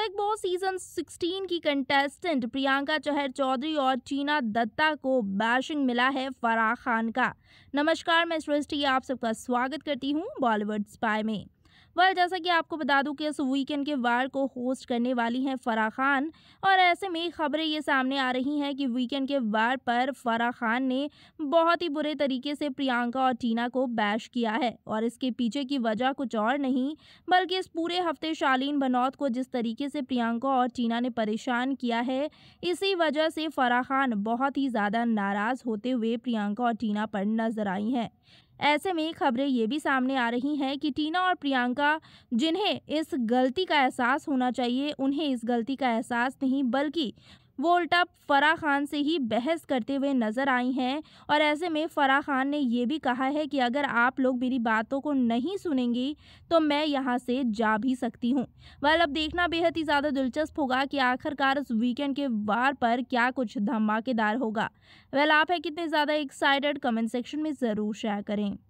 big boss season 16 की contestant Priyanka Chahar Chaudhary और चीना दत्ता को बैशिंग मिला है फराह खान का नमस्कार मैं सृष्टि आप सबका स्वागत करती हूँ बॉलीवुड स्पाई में वह जैसा कि आपको बता दूं कि इस वीकेंड के वार को होस्ट करने वाली हैं फराह खान और ऐसे में खबरें ये सामने आ रही हैं कि वीकेंड के वार पर फरा खान ने बहुत ही बुरे तरीके से प्रियंका और टीना को बैश किया है और इसके पीछे की वजह कुछ और नहीं बल्कि इस पूरे हफ्ते शालीन भनौत को जिस तरीके से प्रियंका और टीना ने परेशान किया है इसी वजह से फराह खान बहुत ही ज़्यादा नाराज़ होते हुए प्रियंका और टीना पर नजर आई हैं ऐसे में खबरें ये भी सामने आ रही हैं कि टीना और प्रियंका जिन्हें इस गलती का एहसास होना चाहिए उन्हें इस गलती का एहसास नहीं बल्कि वो उल्टा फराह खान से ही बहस करते हुए नज़र आई हैं और ऐसे में फराह खान ने यह भी कहा है कि अगर आप लोग मेरी बातों को नहीं सुनेंगी तो मैं यहाँ से जा भी सकती हूँ वह अब देखना बेहद ही ज़्यादा दिलचस्प होगा कि आखिरकार उस वीकेंड के वार पर क्या कुछ धमाकेदार होगा वेल आप है कितने ज़्यादा एक्साइटेड कमेंट सेक्शन में ज़रूर शेयर करें